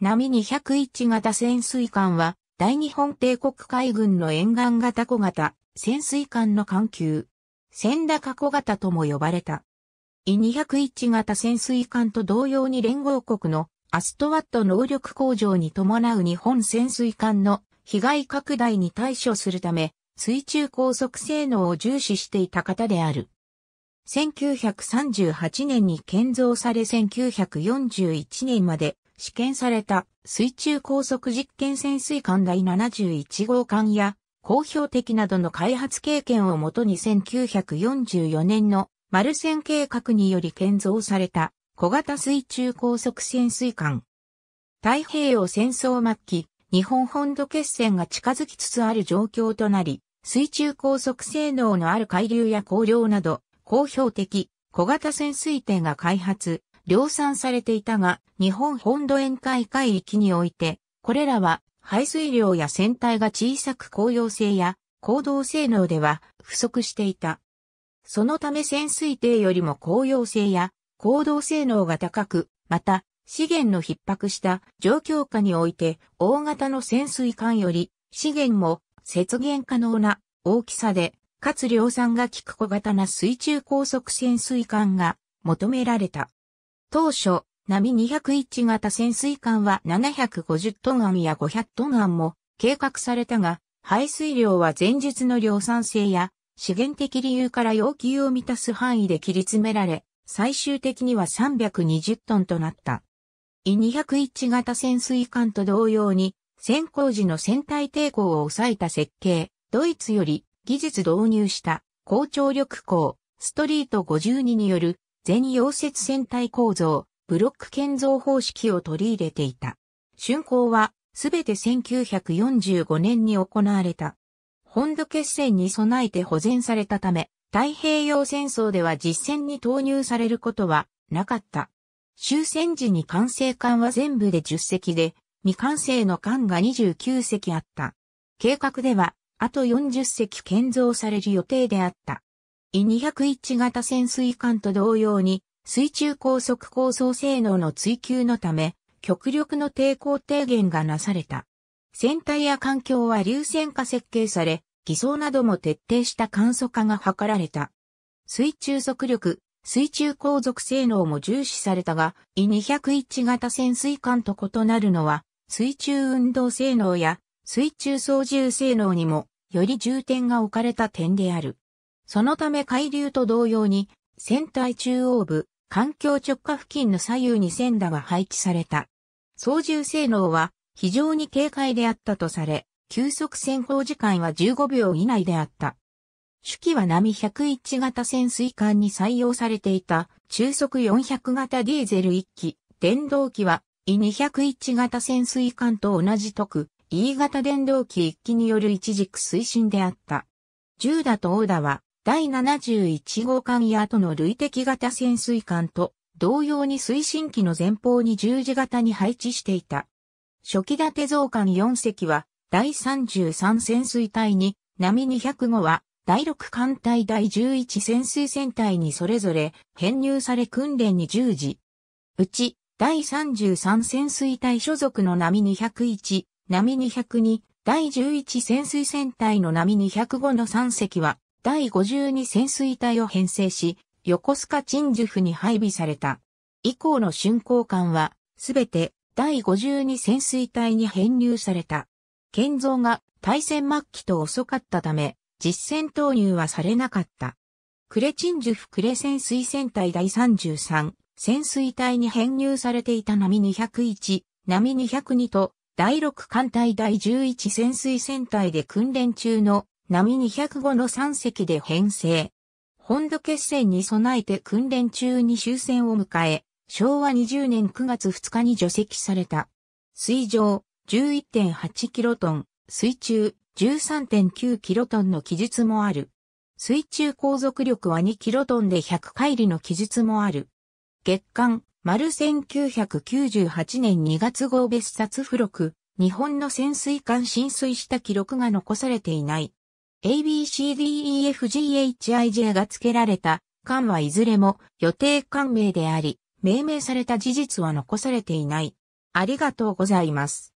波201型潜水艦は、大日本帝国海軍の沿岸型小型、潜水艦の艦級、千高小型とも呼ばれた。e 201型潜水艦と同様に連合国のアストワット能力向上に伴う日本潜水艦の被害拡大に対処するため、水中高速性能を重視していた方である。1938年に建造され1941年まで試験された水中高速実験潜水艦第71号艦や、公表的などの開発経験をもとに1944年のマルセン計画により建造された小型水中高速潜水艦。太平洋戦争末期、日本本土決戦が近づきつつある状況となり、水中高速性能のある海流や光量など、公表的小型潜水艇が開発、量産されていたが、日本本土沿海海域において、これらは排水量や船体が小さく効用性や行動性能では不足していた。そのため潜水艇よりも効用性や行動性能が高く、また資源の逼迫した状況下において大型の潜水艦より資源も節減可能な大きさで、かつ量産が効く小型な水中高速潜水艦が求められた。当初、波201型潜水艦は750トン案や500トン案も計画されたが、排水量は前述の量産性や資源的理由から要求を満たす範囲で切り詰められ、最終的には320トンとなった。e 201型潜水艦と同様に、潜航時の船体抵抗を抑えた設計、ドイツより技術導入した高張力鋼ストリート52による全溶接船体構造、ブロック建造方式を取り入れていた。竣工はすべて1945年に行われた。本土決戦に備えて保全されたため、太平洋戦争では実戦に投入されることはなかった。終戦時に完成艦は全部で10隻で、未完成の艦が29隻あった。計画では、あと40隻建造される予定であった。E201 型潜水艦と同様に、水中高速高層性能の追求のため、極力の抵抗低減がなされた。船体や環境は流線化設計され、偽装なども徹底した簡素化が図られた。水中速力、水中航続性能も重視されたが、E201 型潜水艦と異なるのは、水中運動性能や水中操縦性能にも、より重点が置かれた点である。そのため海流と同様に、船体中央部、環境直下付近の左右に船打が配置された。操縦性能は非常に軽快であったとされ、急速潜航時間は15秒以内であった。主機は波101型潜水艦に採用されていた中速400型ディーゼル1機、電動機は E201 型潜水艦と同じ特 E 型電動機1機による一軸推進であった。10打とオ打は第71号艦や後の類的型潜水艦と同様に推進機の前方に十字型に配置していた。初期建て増艦4隻は第33潜水隊に、波2 0 5は第6艦隊第11潜水船隊にそれぞれ編入され訓練に従事。うち第33潜水隊所属の波201、波202、第11潜水船隊の波205の3隻は第52潜水隊を編成し、横須賀鎮守府に配備された。以降の巡航艦は、すべて第52潜水隊に編入された。建造が対戦末期と遅かったため、実戦投入はされなかった。クレチンジュフクレ潜水戦隊第33潜水隊に編入されていた波201、波202と第6艦隊第11潜水戦隊で訓練中の波205の3隻で編成。本土決戦に備えて訓練中に終戦を迎え、昭和20年9月2日に除籍された。水上11.8キロトン、水中13.9キロトンの記述もある。水中航続力は2キロトンで100回りの記述もある。月間、丸1998年2月号別冊付録、日本の潜水艦浸水した記録が残されていない。ABCDEFGHIJ が付けられた間はいずれも予定間名であり、命名された事実は残されていない。ありがとうございます。